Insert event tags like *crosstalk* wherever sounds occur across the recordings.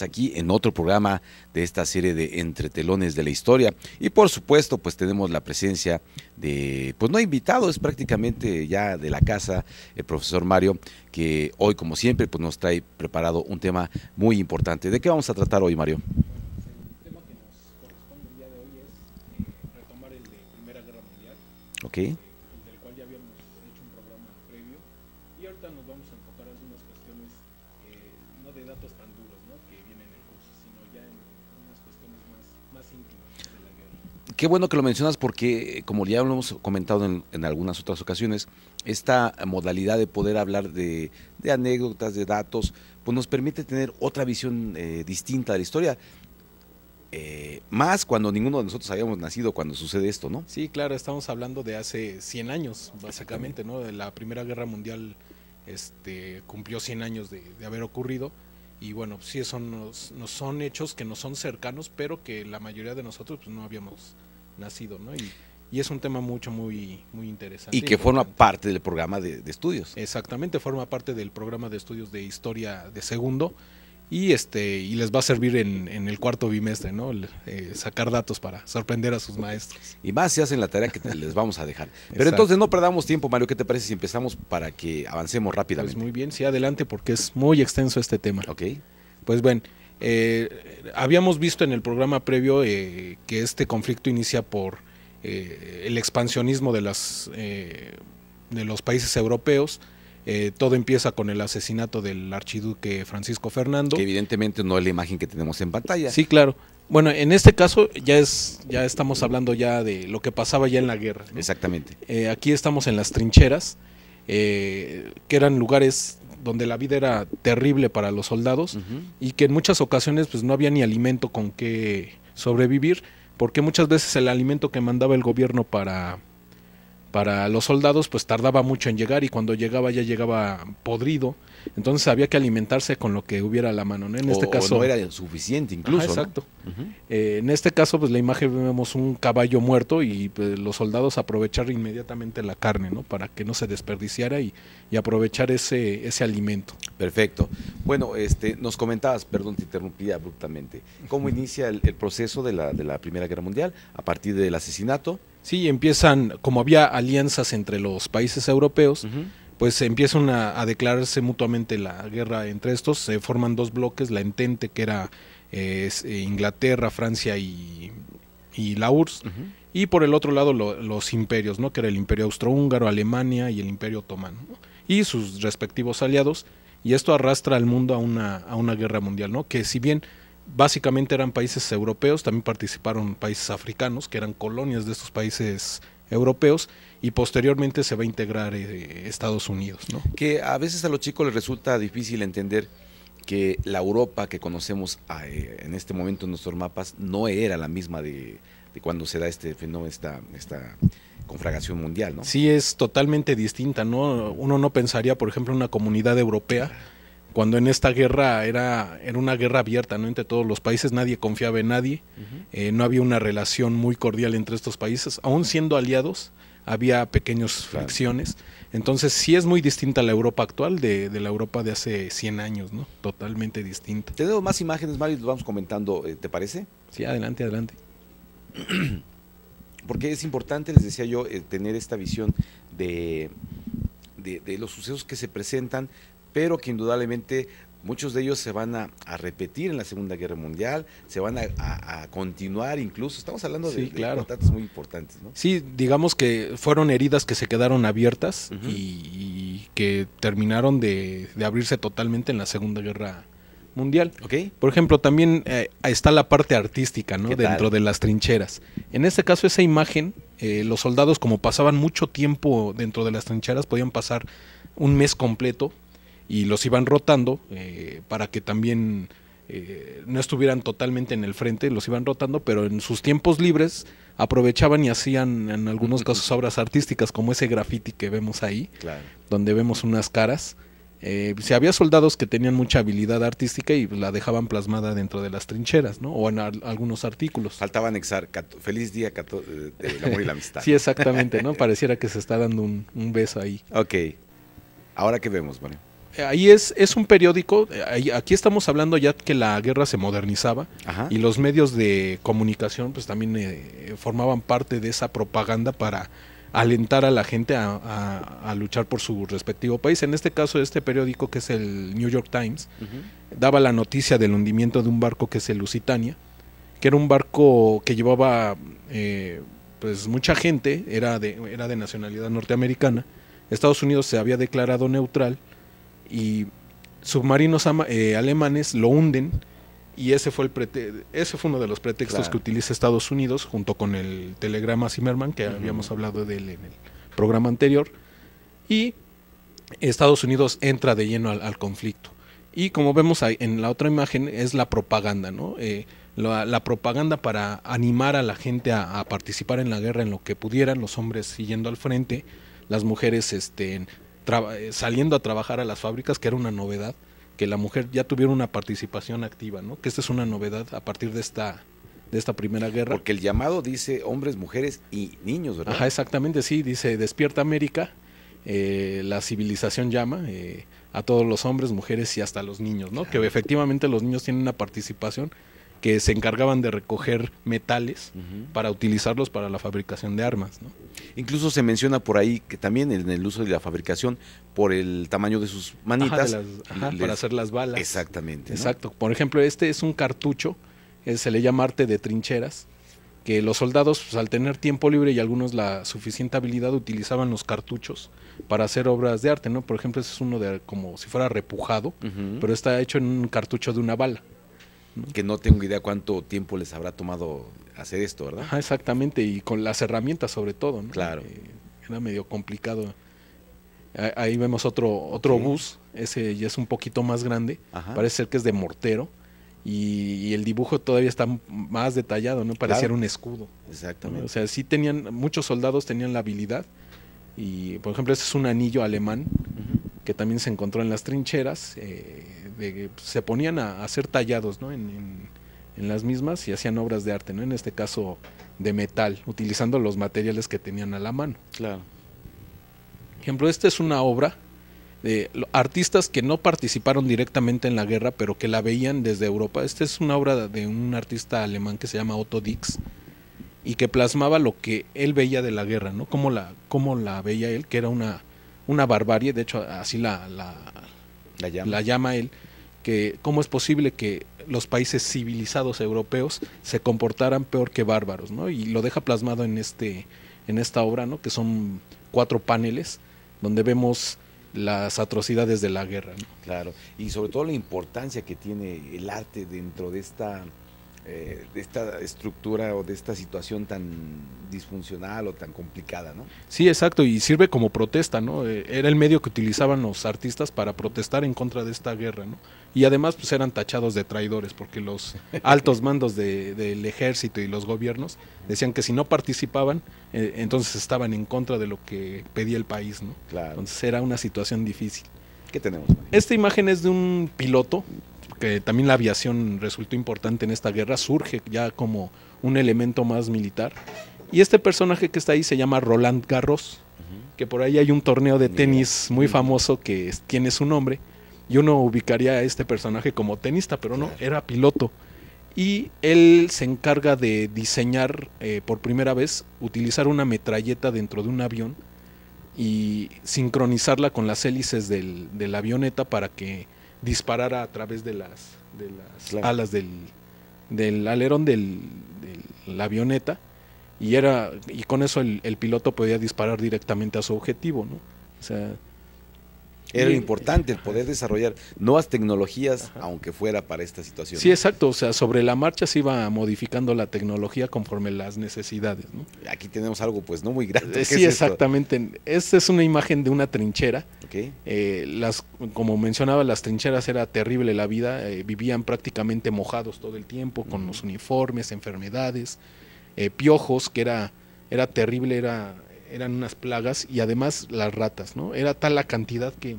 aquí en otro programa de esta serie de Entretelones de la Historia. Y por supuesto, pues tenemos la presencia de, pues no invitado, es prácticamente ya de la casa, el profesor Mario, que hoy, como siempre, pues nos trae preparado un tema muy importante. ¿De qué vamos a tratar hoy, Mario? El tema que nos corresponde el día de hoy es eh, retomar el Primera Guerra Mundial. Ok. Qué bueno que lo mencionas porque, eh, como ya lo hemos comentado en, algunas otras ocasiones, esta modalidad de poder hablar de, anécdotas, de datos, pues nos permite tener otra visión eh, distinta de la historia. Eh, más cuando ninguno de nosotros habíamos nacido cuando sucede esto, ¿no? Sí, claro, estamos hablando de hace 100 años, básicamente, ¿no? la Primera Guerra Mundial este, cumplió 100 años de, haber ocurrido. Y bueno, sí, son, nos, son hechos que no son cercanos, pero que la mayoría de nosotros pues, no habíamos nacido, ¿no? Y, es un tema mucho, muy, muy interesante. Y que forma parte del programa de, estudios. Exactamente, forma parte del programa de estudios de historia de segundo y este y les va a servir en, el cuarto bimestre, ¿no? Eh, sacar datos para sorprender a sus maestros. Y más si hacen la tarea que les vamos a dejar. *laughs* Pero entonces no perdamos tiempo, Mario, ¿qué te parece si empezamos para que avancemos pues rápidamente? Pues muy bien, sí, adelante porque es muy extenso este tema. Ok. Pues bueno. Eh, habíamos visto en el programa previo eh, que este conflicto inicia por eh, el expansionismo de, las, de los países europeos. todo empieza con el asesinato del archiduque Francisco Fernando. Que evidentemente no es la imagen que tenemos en batalla. Sí, claro. Bueno, en este caso ya es, ya estamos hablando ya de lo que pasaba ya en la guerra. Exactamente. aquí estamos en las trincheras, que eran lugares donde la vida era terrible para los soldados y que en muchas ocasiones pues no había ni alimento con que sobrevivir, porque muchas veces el alimento que mandaba el gobierno para para los soldados pues tardaba mucho en llegar y cuando llegaba ya llegaba podrido. Entonces había que alimentarse con lo que hubiera a la mano. ¿no? En este caso... era suficiente incluso. exacto. Eh, en este caso pues la imagen vemos un caballo muerto y pues, los soldados aprovechar inmediatamente la carne, ¿no? Para que no se desperdiciara y, y aprovechar ese, ese alimento. Perfecto. Bueno, este, nos comentabas, perdón, te interrumpí abruptamente, cómo inicia el, proceso de la Primera Guerra Mundial a partir del asesinato Sí, empiezan, como había alianzas entre los países europeos, pues empiezan a, declararse mutuamente la guerra entre estos, se forman dos bloques, la entente que era eh, eh, Inglaterra, Francia y, la URSS, y por el otro lado los imperios, ¿no? que era el imperio austrohúngaro, Alemania y el imperio otomano, y sus respectivos aliados, y esto arrastra al mundo a una, a una guerra mundial, ¿no? que si bien básicamente eran países europeos, también participaron países africanos, que eran colonias de estos países europeos y posteriormente se va a integrar eh, Estados Unidos. ¿no? Que a veces a los chicos les resulta difícil entender que la Europa que conocemos ah, eh, en este momento en nuestros mapas no era la misma de, cuando se da este fenómeno, esta, esta confragación mundial. ¿no? Sí, es totalmente distinta. ¿no? Uno no pensaría, por ejemplo, en una comunidad europea cuando en esta guerra era, una guerra abierta ¿no? entre todos los países, nadie confiaba en nadie, eh, no había una relación muy cordial entre estos países, aún siendo aliados había pequeñas fricciones, entonces sí es muy distinta la Europa actual de, la Europa de hace 100 años, totalmente distinta. Te debo más imágenes, Mario, y los vamos comentando, eh, ¿te parece? Sí, adelante, adelante. *clears throat* Porque es importante, les decía yo, eh, tener esta visión de, de los sucesos que se presentan pero que indudablemente muchos de ellos se van a, repetir en la Segunda Guerra Mundial, se van a, continuar incluso. Estamos hablando de, contratos muy importantes, Sí, digamos que fueron heridas que se quedaron abiertas y, que terminaron de, abrirse totalmente en la Segunda Guerra Mundial. Por ejemplo, también eh, está la parte artística, ¿no? Dentro de las trincheras. En este caso, esa imagen, eh, los soldados, como pasaban mucho tiempo dentro de las trincheras, podían pasar un mes completo y los iban rotando eh, para que también eh, no estuvieran totalmente en el frente, los iban rotando, pero en sus tiempos libres aprovechaban y hacían en algunos casos obras artísticas como ese graffiti que vemos ahí, donde vemos unas caras. Eh, si había soldados que tenían mucha habilidad artística y la dejaban plasmada dentro de las trincheras, ¿no? O en algunos artículos. Faltaba anexar, feliz día, del amor y la amistad. *laughs* sí, exactamente, ¿no? Pareciera que se está dando un, un beso ahí. Ok. Ahora que vemos, Mario. Eh, ahí es, es un periódico, eh, aquí estamos hablando ya que la guerra se modernizaba y los medios de comunicación pues también eh, formaban parte de esa propaganda para alentar a la gente a, luchar por su respectivo país. En este caso, este periódico que es el New York Times, daba la noticia del hundimiento de un barco que es el Lusitania, que era un barco que llevaba pues mucha gente, era de, era de nacionalidad norteamericana. Estados Unidos se había declarado neutral y submarinos eh, alemanes lo hunden y ese fue, el ese fue uno de los pretextos que utiliza Estados Unidos junto con el telegrama Zimmerman que habíamos hablado de él en el programa anterior y Estados Unidos entra de lleno al, conflicto y como vemos en la otra imagen es la propaganda, ¿no? Eh, la, propaganda para animar a la gente a, participar en la guerra en lo que pudieran, los hombres siguiendo al frente, las mujeres este, eh, saliendo a trabajar a las fábricas, que era una novedad, que la mujer ya tuviera una participación activa, ¿no? Que esta es una novedad a partir de esta de esta primera guerra. Porque el llamado dice hombres, mujeres y niños, ¿verdad? Ajá, exactamente, sí, dice despierta América, eh, la civilización llama eh, a todos los hombres, mujeres y hasta los niños, ¿no? Que efectivamente los niños tienen una participación que se encargaban de recoger metales para utilizarlos para la fabricación de armas. Incluso se menciona por ahí que también en el uso de la fabricación, por el tamaño de sus manitas. Para hacer las balas. Exactamente. Exacto. Por ejemplo, este es un cartucho, eh, se le llama arte de trincheras, que los soldados, pues, al tener tiempo libre y algunos la suficiente habilidad, utilizaban los cartuchos para hacer obras de arte, ¿no? Por ejemplo, ese es uno de como si fuera repujado, pero está hecho en un cartucho de una bala. Que no tengo idea cuánto tiempo les habrá tomado hacer esto, ¿verdad? exactamente, y con las herramientas sobre todo, ¿no? Claro. Eh, era medio complicado. Ahí vemos otro, otro bus, ese ya es un poquito más grande, parece ser que es de mortero, y, el dibujo todavía está más detallado, ¿no? parecía un escudo. Exactamente. O sea, sí tenían, muchos soldados tenían la habilidad, y por ejemplo, ese es un anillo alemán que también se encontró en las trincheras. Eh, se ponían a, hacer tallados en, las mismas y hacían obras de arte, en este caso de metal, utilizando los materiales que tenían a la mano. Claro. Ejemplo, esta es una obra de artistas que no participaron directamente en la guerra, pero que la veían desde Europa. Esta es una obra de un artista alemán que se llama Otto Dix y que plasmaba lo que él veía de la guerra, ¿no? Cómo la, la veía él, que era una, una barbarie, de hecho así la, la llama él, que cómo es posible que los países civilizados europeos se comportaran peor que bárbaros, ¿no? Y lo deja plasmado en este en esta obra, ¿no? Que son cuatro paneles donde vemos las atrocidades de la guerra. Claro, y sobre todo la importancia que tiene el arte dentro de esta eh, de esta estructura o de esta situación tan disfuncional o tan complicada, ¿no? Sí, exacto, y sirve como protesta, ¿no? Eh, era el medio que utilizaban los artistas para protestar en contra de esta guerra, ¿no? Y además pues eran tachados de traidores porque los *laughs* altos mandos del ejército y los gobiernos decían que si no participaban, eh, entonces estaban en contra de lo que pedía el país, ¿no? Claro. Entonces era una situación difícil. ¿Qué tenemos? Esta imagen es de un piloto que también la aviación resultó importante en esta guerra, surge ya como un elemento más militar. Y este personaje que está ahí se llama Roland Garros, que por ahí hay un torneo de tenis muy famoso que tiene su nombre. yo no ubicaría a este personaje como tenista, pero no, era piloto. Y él se encarga de diseñar eh, por primera vez, utilizar una metralleta dentro de un avión y sincronizarla con las hélices del, avioneta para que disparara a través de las, de las alas del, del alerón del, de la avioneta y era y con eso el, el, piloto podía disparar directamente a su objetivo, ¿no? O sea, era importante el poder desarrollar nuevas tecnologías, aunque fuera para esta situación. Sí, exacto. O sea, sobre la marcha se iba modificando la tecnología conforme las necesidades. Aquí tenemos algo, pues, no muy grande. Eh, sí, exactamente. Esta es una imagen de una trinchera. Eh, las, como mencionaba, las trincheras era terrible la vida. Eh, vivían prácticamente mojados todo el tiempo, con los uniformes, enfermedades, piojos, que era, era terrible, era eran unas plagas y además las ratas, ¿no? Era tal la cantidad que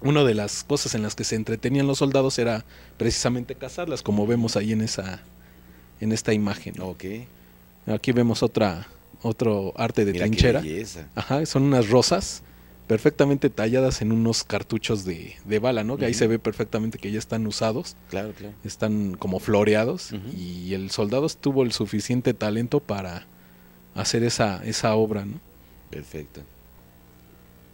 una de las cosas en las que se entretenían los soldados era precisamente cazarlas, como vemos ahí en esa en esta imagen. Ok. Aquí vemos otra otro arte de Mira trinchera. Ajá, son unas rosas perfectamente talladas en unos cartuchos de, bala, ¿no? Que ahí se ve perfectamente que ya están usados. Claro, claro. Están como floreados y el soldado tuvo el suficiente talento para hacer esa, esa obra, ¿no? Perfecto.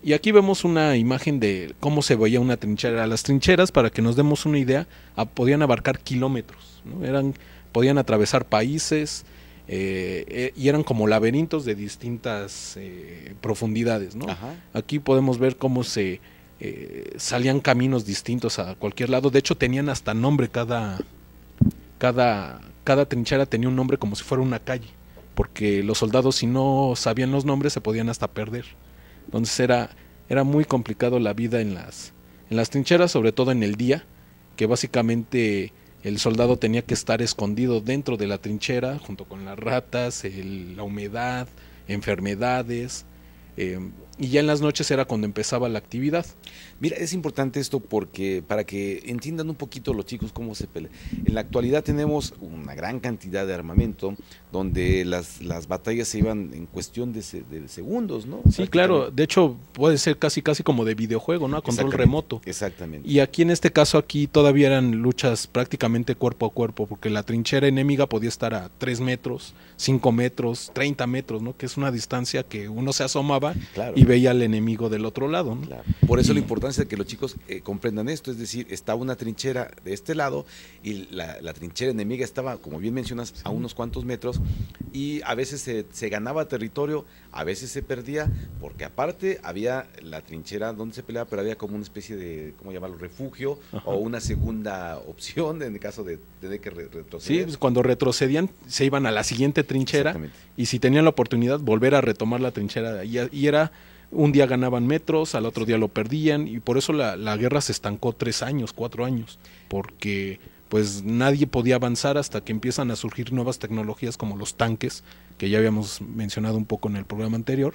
Y aquí vemos una imagen de cómo se veía una trinchera. Las trincheras, para que nos demos una idea, podían abarcar kilómetros, ¿no? Eran, podían atravesar países eh, eh, y eran como laberintos de distintas eh, profundidades, ¿no? Aquí podemos ver cómo se salían caminos distintos a cualquier lado. De hecho, tenían hasta nombre cada, cada, cada trinchera tenía un nombre como si fuera una calle porque los soldados si no sabían los nombres se podían hasta perder. Entonces era, era muy complicado la vida en las, en las trincheras, sobre todo en el día, que básicamente el soldado tenía que estar escondido dentro de la trinchera junto con las ratas, la humedad, enfermedades. Em, y ya en las noches era cuando empezaba la actividad. Mira, es importante esto porque para que entiendan un poquito los chicos cómo se pelea. En la actualidad tenemos una gran cantidad de armamento donde las, las batallas se iban en cuestión de, segundos, ¿no? Sí, claro, de hecho puede ser casi casi como de videojuego, ¿no? control remoto. Exactamente. Y aquí en este caso aquí todavía eran luchas prácticamente cuerpo a cuerpo porque la trinchera enemiga podía estar a 3 metros, 5 metros, 30 metros, ¿no? Que es una distancia que uno se asomaba claro veía al enemigo del otro lado. Por eso la importancia de que los chicos eh, comprendan esto, es decir, está una trinchera de este lado y la, trinchera enemiga estaba, como bien mencionas, a unos cuantos metros y a veces se, ganaba territorio, a veces se perdía, porque aparte había la trinchera donde se peleaba, pero había como una especie de, ¿cómo llamarlo?, refugio o una segunda opción en el caso de tener que retroceder. Sí, pues, cuando retrocedían se iban a la siguiente trinchera y si tenían la oportunidad volver a retomar la trinchera y, y era un día ganaban metros, al otro día lo perdían y por eso la, guerra se estancó tres años, cuatro años, porque pues nadie podía avanzar hasta que empiezan a surgir nuevas tecnologías como los tanques, que ya habíamos mencionado un poco en el programa anterior.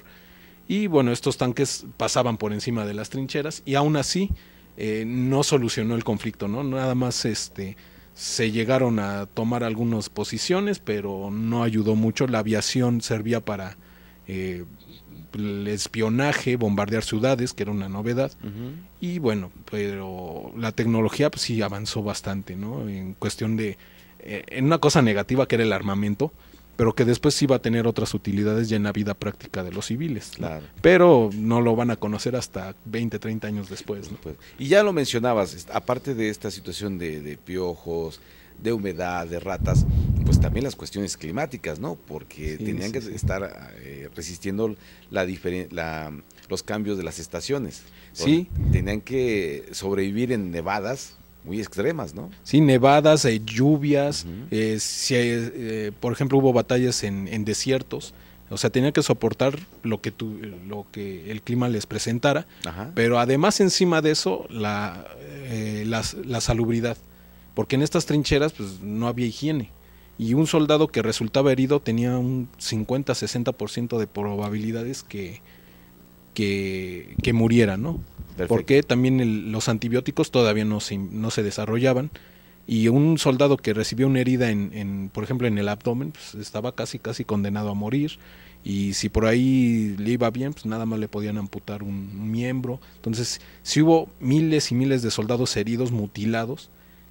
Y bueno, estos tanques pasaban por encima de las trincheras y aún así eh, no solucionó el conflicto, ¿no? Nada más este, se llegaron a tomar algunas posiciones, pero no ayudó mucho. La aviación servía para eh, el espionaje, bombardear ciudades, que era una novedad. Y bueno, pero la tecnología pues, sí avanzó bastante, ¿no? En cuestión de, eh, en una cosa negativa que era el armamento, pero que después sí va a tener otras utilidades ya en la vida práctica de los civiles. Claro. Pero no lo van a conocer hasta 20, 30 años después. ¿no? Y ya lo mencionabas, aparte de esta situación de, de piojos, de humedad, de ratas, pues también las cuestiones climáticas, ¿no? Porque tenían que estar eh, resistiendo la, la los cambios de las estaciones. Sí. Tenían que sobrevivir en nevadas muy extremas, ¿no? Sí, nevadas, eh, lluvias, eh, si eh, por ejemplo hubo batallas en, desiertos, o sea, tenían que soportar lo que, lo que el clima les presentara, pero además encima de eso, la, la, salubridad porque en estas trincheras pues, no había higiene. Y un soldado que resultaba herido tenía un 50-60% de probabilidades que, que, muriera, ¿no? Porque también los antibióticos todavía no se, no se desarrollaban. Y un soldado que recibió una herida, en, en por ejemplo, en el abdomen, pues, estaba casi, casi condenado a morir. Y si por ahí le iba bien, pues nada más le podían amputar un miembro. Entonces, si hubo miles y miles de soldados heridos, mutilados,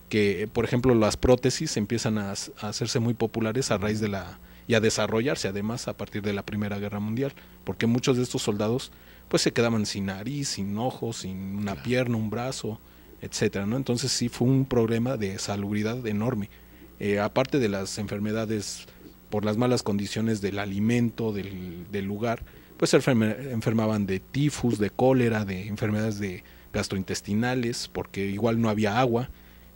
que por ejemplo las prótesis empiezan a, hacerse muy populares a raíz de la y a desarrollarse además a partir de la Primera Guerra Mundial, porque muchos de estos soldados pues se quedaban sin nariz, sin ojos, sin una pierna, un brazo, etcétera, ¿no? Entonces sí fue un problema de salubridad enorme. Eh, aparte de las enfermedades por las malas condiciones del alimento, del, lugar, pues se enfermaban de tifus, de cólera, de enfermedades de gastrointestinales, porque igual no había agua,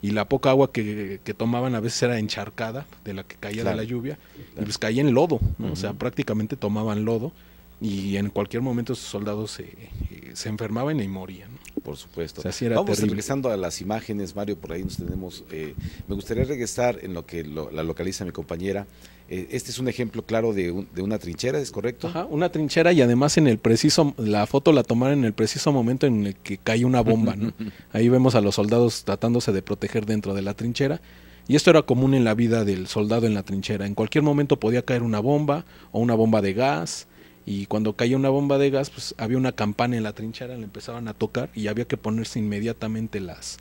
y la poca agua que, tomaban a veces era encharcada de la que caía de la lluvia y pues caía en lodo, ¿no? o sea, prácticamente tomaban lodo y en cualquier momento esos soldados se, eh, se enfermaban y morían. ¿no? por supuesto. Vamos regresando a las imágenes, Mario, por ahí nos tenemos. Eh, me gustaría regresar en lo que la localiza mi compañera. Eh, este es un ejemplo claro de, una trinchera, ¿es correcto? Ajá, una trinchera y además en el preciso, la foto la tomaron en el preciso momento en el que cae una bomba, *laughs* Ahí vemos a los soldados tratándose de proteger dentro de la trinchera. Y esto era común en la vida del soldado en la trinchera. En cualquier momento podía caer una bomba o una bomba de gas y cuando caía una bomba de gas, pues había una campana en la trinchera, le empezaban a tocar y había que ponerse inmediatamente las,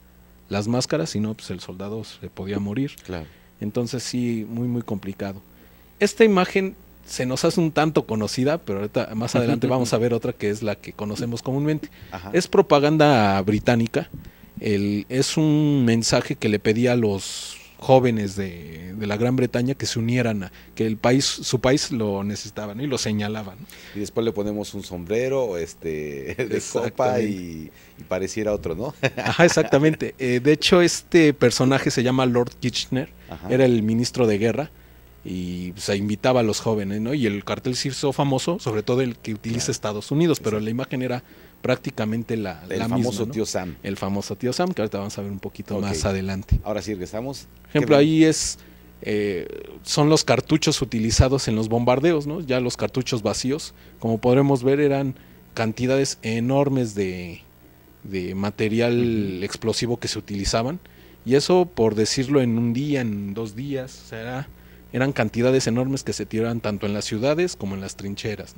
las máscaras, si no, pues el soldado se podía morir. Claro. Entonces sí, muy, muy complicado. Esta imagen se nos hace un tanto conocida, pero ahorita, más adelante vamos a ver otra que es la que conocemos comúnmente. Es propaganda británica. es un mensaje que le pedía a los jóvenes de, la Gran Bretaña que se unieran, a, que el país, su país lo necesitaban y lo señalaban. Y después le ponemos un sombrero este, *laughs* de copa y, pareciera otro, ¿no? *laughs* Ajá, exactamente. Eh, de hecho, este personaje se llama Lord Kitchener, era el ministro de guerra y se pues, invitaba a los jóvenes, ¿no? Y el cartel se hizo famoso, sobre todo el que utiliza Estados Unidos, pero la imagen era prácticamente la, el famoso tío Sam. El famoso tío Sam, que ahorita vamos a ver un poquito más adelante. Ahora sí, regresamos. Por ejemplo, ahí es, eh, son los cartuchos utilizados en los bombardeos, ¿no? Ya los cartuchos vacíos, como podremos ver, eran cantidades enormes de, material explosivo que se utilizaban. Y eso, por decirlo, en un día, en dos días, eran cantidades enormes que se tiraban tanto en las ciudades como en las trincheras.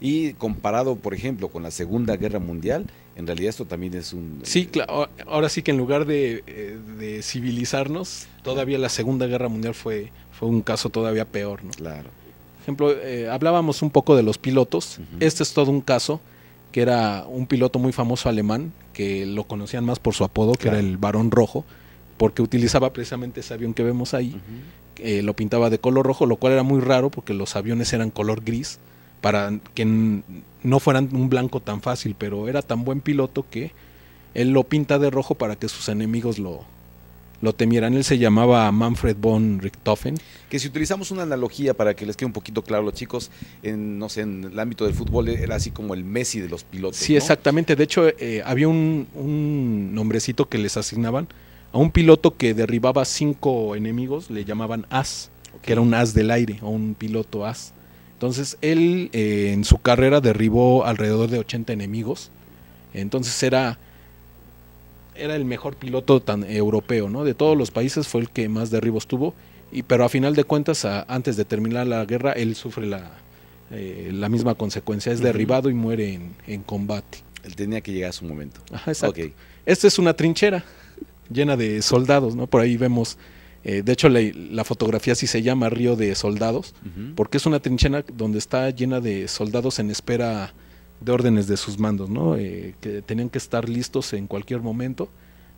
Y comparado, por ejemplo, con la Segunda Guerra Mundial, en realidad esto también es un... Sí, eh, claro. Ahora sí que en lugar eh, de, civilizarnos, todavía la Segunda Guerra Mundial fue, fue un caso todavía peor, ¿no? Claro. Por ejemplo, eh, hablábamos un poco de los pilotos. Este es todo un caso que era un piloto muy famoso alemán, que lo conocían más por su apodo, que era el Barón Rojo, porque utilizaba precisamente ese avión que vemos ahí. lo pintaba de color rojo, lo cual era muy raro porque los aviones eran color gris para que no fueran un blanco tan fácil, pero era tan buen piloto que él lo pinta de rojo para que sus enemigos lo, lo temieran. Él se llamaba Manfred von Richthofen. Que si utilizamos una analogía para que les quede un poquito claro los chicos, en, no sé, en el ámbito del fútbol era así como el Messi de los pilotos. Sí, exactamente. De hecho, eh, había un, nombrecito que les asignaban a un piloto que derribaba cinco enemigos, le llamaban as, que era un as del aire o un piloto as. Entonces él eh, en su carrera derribó alrededor de 80 enemigos. Entonces era, era el mejor piloto tan europeo, ¿no? De todos los países fue el que más derribos tuvo. Y, pero a final de cuentas, antes de terminar la guerra, él sufre la, eh, misma consecuencia. Es derribado y muere en, combate. Él tenía que llegar a su momento. exacto. Esta es una trinchera llena de soldados, ¿no? Por ahí vemos eh, de hecho, la, fotografía sí se llama Río de Soldados, porque es una trinchera donde está llena de soldados en espera de órdenes de sus mandos, ¿no? Eh, que tenían que estar listos en cualquier momento.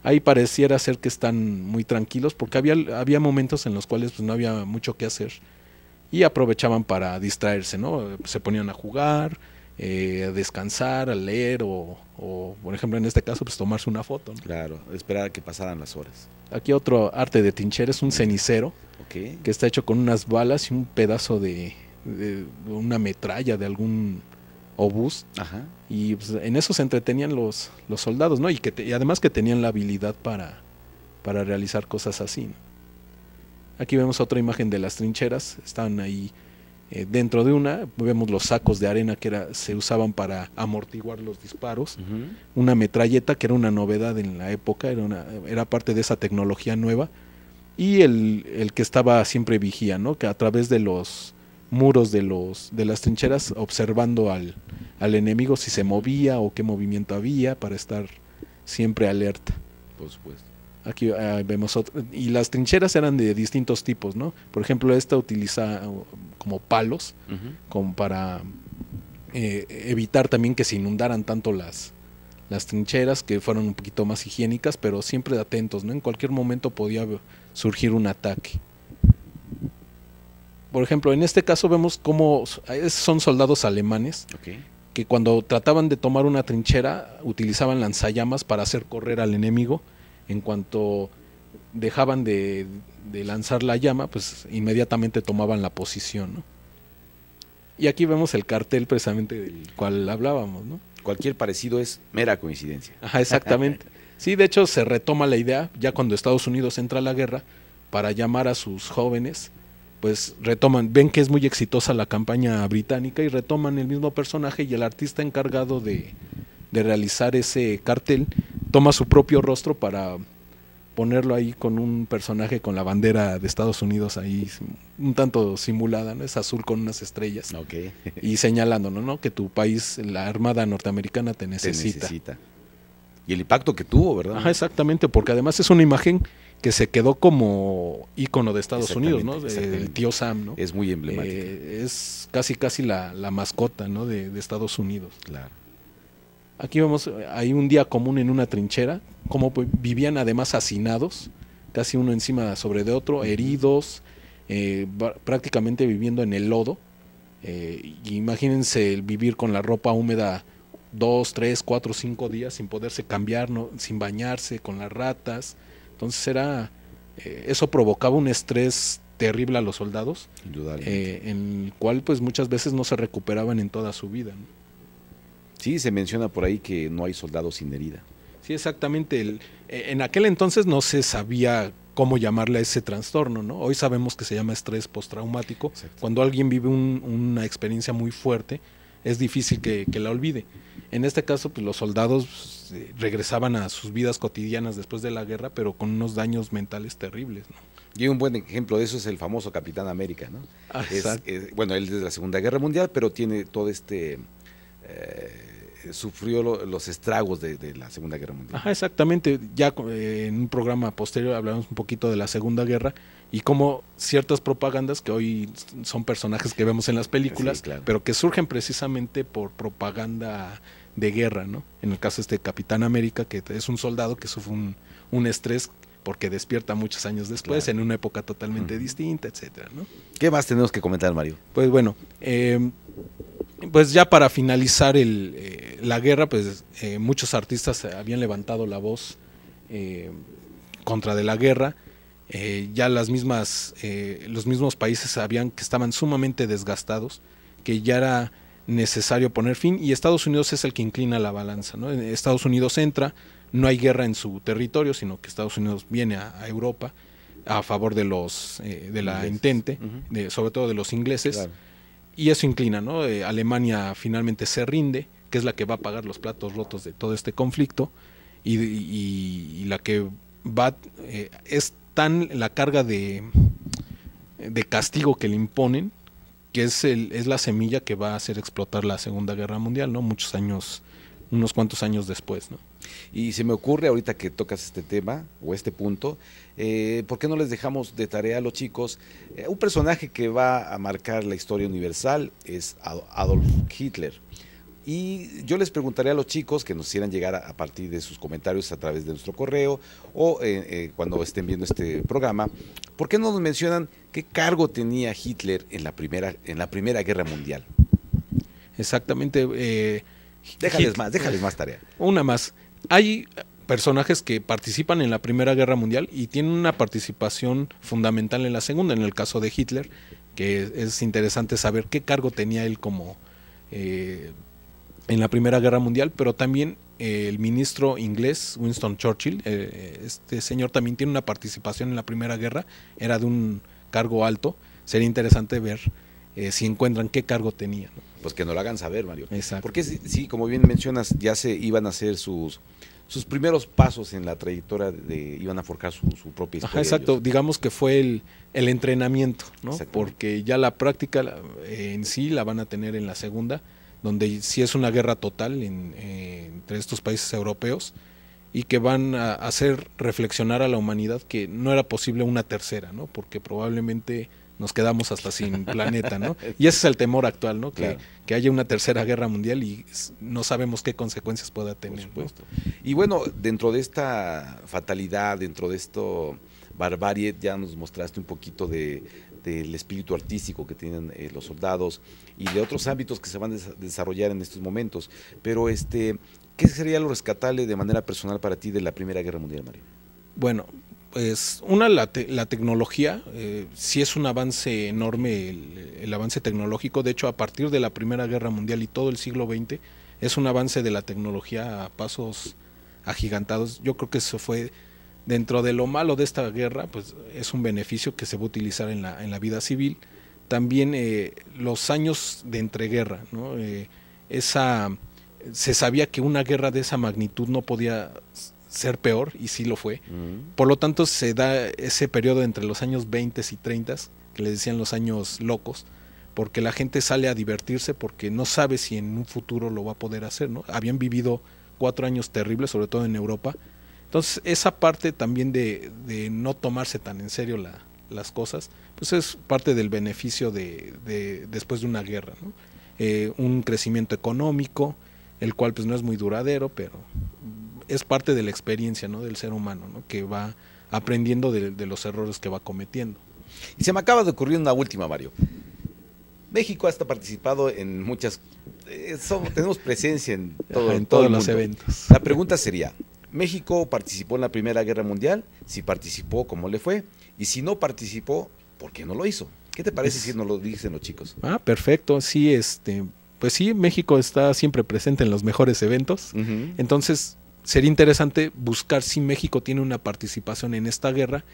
Ahí pareciera ser que están muy tranquilos, porque había, había momentos en los cuales pues, no había mucho que hacer y aprovechaban para distraerse, ¿no? Se ponían a jugar, eh, a descansar, a leer o, por ejemplo, en este caso, pues tomarse una foto. Claro, esperar a que pasaran las horas. Aquí otro arte de tincher es un cenicero que está hecho con unas balas y un pedazo de, una metralla de algún obús. Ajá. Y pues, en eso se entretenían los, soldados, ¿no? Y, que además que tenían la habilidad para, para realizar cosas así. Aquí vemos otra imagen de las trincheras. Están ahí eh, dentro de una vemos los sacos de arena que se usaban para amortiguar los disparos, una metralleta que era una novedad en la época, era, era parte de esa tecnología nueva, y el, que estaba siempre vigía, que a través de los muros de, los, de las trincheras observando al, al enemigo si se movía o qué movimiento había para estar siempre alerta. Por supuesto. Aquí eh, vemos otro. Y las trincheras eran de distintos tipos, ¿no? Por ejemplo, esta utiliza uh, como palos, para eh, evitar también que se inundaran tanto las, las trincheras, que fueron un poquito más higiénicas, pero siempre atentos, ¿no? En cualquier momento podía surgir un ataque. Por ejemplo, en este caso vemos cómo eh, son soldados alemanes que cuando trataban de tomar una trinchera utilizaban lanzallamas para hacer correr al enemigo en cuanto dejaban de, lanzar la llama, pues inmediatamente tomaban la posición, Y aquí vemos el cartel precisamente del cual hablábamos, ¿no? Cualquier parecido es mera coincidencia. Ajá, exactamente. Sí, de hecho se retoma la idea, ya cuando Estados Unidos entra a la guerra, para llamar a sus jóvenes, pues retoman, ven que es muy exitosa la campaña británica y retoman el mismo personaje y el artista encargado de, de realizar ese cartel toma su propio rostro para ponerlo ahí con un personaje con la bandera de Estados Unidos ahí un tanto simulada, ¿no? Es azul con unas estrellas. Okay. *laughs* Y señalando, ¿no? Que tu país, la Armada norteamericana te necesita. Te necesita. Y el impacto que tuvo, ¿verdad? Ajá, exactamente, porque además es una imagen que se quedó como ícono de Estados Unidos, ¿no? El tío Sam, ¿no? Es muy emblemático. Eh, es casi, casi la, mascota, ¿no? De, de Estados Unidos. Claro. Aquí vemos, eh, hay un día común en una trinchera, como pues, vivían además hacinados, casi uno encima sobre de otro, heridos, eh, prácticamente viviendo en el lodo. Eh, imagínense el vivir con la ropa húmeda dos, tres, cuatro, cinco días sin poderse cambiar, no, sin bañarse, con las ratas. Entonces era, eso provocaba un estrés terrible a los soldados, en el cual pues muchas veces no se recuperaban en toda su vida. ¿no? Sí, se menciona por ahí que no hay soldados sin herida. Sí, exactamente. El, eh, en aquel entonces no se sabía cómo llamarle a ese trastorno, ¿no? Hoy sabemos que se llama estrés postraumático. Cuando alguien vive una experiencia muy fuerte, es difícil que, la olvide. En este caso, pues los soldados eh, regresaban a sus vidas cotidianas después de la guerra, pero con unos daños mentales terribles, ¿no? Y un buen ejemplo de eso es el famoso Capitán América, ¿no? Ah, bueno, él es de la Segunda Guerra Mundial, pero tiene todo este eh, sufrió los estragos de, la Segunda Guerra Mundial. Ajá, exactamente. Ya eh, en un programa posterior hablamos un poquito de la Segunda Guerra y cómo ciertas propagandas que hoy son personajes que vemos en las películas, pero que surgen precisamente por propaganda de guerra, ¿no? En el caso este de este Capitán América, que es un soldado que sufre un, estrés porque despierta muchos años después, en una época totalmente distinta, etcétera, ¿no? ¿Qué más tenemos que comentar, Mario? Pues bueno, eh, pues ya para finalizar eh, la guerra, pues eh, muchos artistas habían levantado la voz eh, contra de la guerra. ya las mismas, los mismos países sabían que estaban sumamente desgastados, que ya era necesario poner fin y Estados Unidos es el que inclina la balanza. Estados Unidos entra, no hay guerra en su territorio, sino que Estados Unidos viene a, Europa a favor de los de la intente, de, sobre todo de los ingleses y eso inclina, ¿no? Eh, Alemania finalmente se rinde, que es la que va a pagar los platos rotos de todo este conflicto y, la que va, eh, es tan la carga de, de castigo que le imponen, que es, el, es la semilla que va a hacer explotar la Segunda Guerra Mundial, ¿no? Muchos años, unos cuantos años después, ¿no? Y se me ocurre ahorita que tocas este tema o este punto, eh, ¿por qué no les dejamos de tarea a los chicos? Eh, un personaje que va a marcar la historia universal es Adolf Hitler. Y yo les preguntaré a los chicos que nos hicieran llegar a, partir de sus comentarios a través de nuestro correo o eh, cuando estén viendo este programa, ¿por qué no nos mencionan qué cargo tenía Hitler en la Primera, en la primera Guerra Mundial? Exactamente. déjales más, déjales más tarea. Una más hay personajes que participan en la Primera Guerra Mundial y tienen una participación fundamental en la Segunda, en el caso de Hitler, que es interesante saber qué cargo tenía él como eh, en la Primera Guerra Mundial, pero también eh, el ministro inglés Winston Churchill, eh, este señor también tiene una participación en la Primera Guerra, era de un cargo alto, sería interesante ver eh, si encuentran qué cargo tenía. Pues que no lo hagan saber, Mario. Porque sí, como bien mencionas, ya se iban a hacer sus, sus primeros pasos en la trayectoria de, iban a forjar su, propia historia. exacto, digamos que fue el, entrenamiento, ¿no? Porque ya la práctica eh, en sí la van a tener en la segunda, donde sí es una guerra total eh, entre estos países europeos y que van a hacer reflexionar a la humanidad que no era posible una tercera, ¿no? Porque probablemente nos quedamos hasta sin *laughs* planeta, ¿no? Y ese es el temor actual, ¿no? Que, haya una tercera guerra mundial y no sabemos qué consecuencias pueda tener. Por Y bueno, dentro de esta fatalidad, dentro de esto barbarie, ya nos mostraste un poquito de, del espíritu artístico que tienen eh, los soldados y de otros ámbitos que se van a desarrollar en estos momentos. Pero, este, ¿qué sería lo rescatable de manera personal para ti de la Primera Guerra Mundial, Mario? Bueno, pues una, la, tecnología, si eh, sí es un avance enorme el, avance tecnológico, de hecho a partir de la Primera Guerra Mundial y todo el siglo XX, es un avance de la tecnología a pasos agigantados. Yo creo que eso fue, dentro de lo malo de esta guerra, pues es un beneficio que se va a utilizar en la, en la vida civil. También eh, los años de entreguerra, ¿no? Eh, esa, se sabía que una guerra de esa magnitud no podía ser peor, y sí lo fue. Por lo tanto, se da ese periodo entre los años 20 y 30, que le decían los años locos, porque la gente sale a divertirse porque no sabe si en un futuro lo va a poder hacer, ¿no? Habían vivido cuatro años terribles, sobre todo en Europa. Entonces, esa parte también de, no tomarse tan en serio la, las cosas, pues es parte del beneficio de, después de una guerra, eh, un crecimiento económico, el cual pues no es muy duradero, pero es parte de la experiencia ¿no? del ser humano, ¿no? que va aprendiendo de, los errores que va cometiendo. Y se me acaba de ocurrir una última, Mario. México hasta participado en muchas, eh, tenemos presencia en, *laughs* en, todos los eventos. La pregunta sería, ¿México participó en la Primera Guerra Mundial? Si participó, ¿cómo le fue? Y si no participó, ¿por qué no lo hizo? ¿Qué te parece si no lo dicen los chicos? Ah, perfecto, sí, este, pues sí, México está siempre presente en los mejores eventos. Entonces, sería interesante buscar si México tiene una participación en esta guerra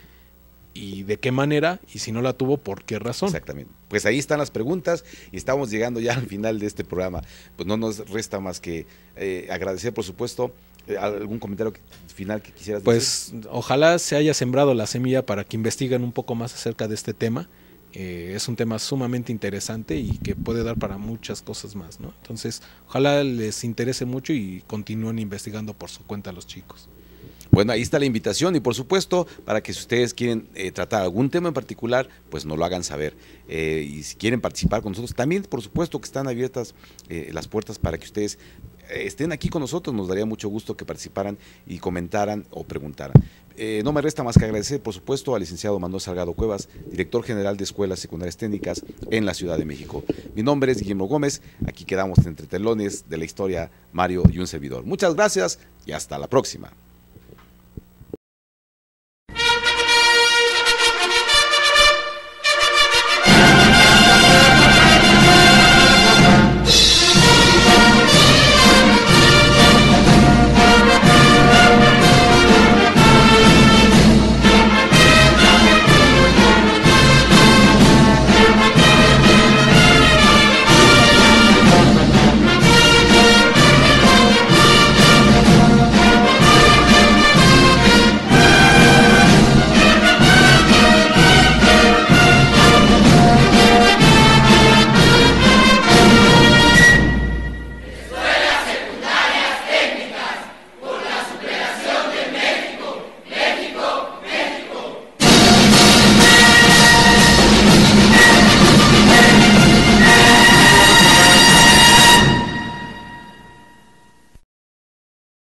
y de qué manera, y si no la tuvo, por qué razón. Exactamente. Pues ahí están las preguntas y estamos llegando ya al final de este programa. Pues no nos resta más que eh, agradecer, por supuesto, eh, ¿Algún comentario final que quisieras pues, decir? Pues ojalá se haya sembrado la semilla para que investiguen un poco más acerca de este tema. Eh, es un tema sumamente interesante y que puede dar para muchas cosas más, ¿no? Entonces, ojalá les interese mucho y continúen investigando por su cuenta los chicos. Bueno, ahí está la invitación y por supuesto, para que si ustedes quieren eh, tratar algún tema en particular, pues nos lo hagan saber. Eh, y si quieren participar con nosotros, también por supuesto que están abiertas las puertas para que ustedes estén aquí con nosotros, nos daría mucho gusto que participaran y comentaran o preguntaran. Eh, no me resta más que agradecer, por supuesto, al licenciado Manuel Salgado Cuevas, director general de Escuelas Secundarias Técnicas en la Ciudad de México. Mi nombre es Guillermo Gómez, aquí quedamos entre telones de la historia Mario y un servidor. Muchas gracias y hasta la próxima.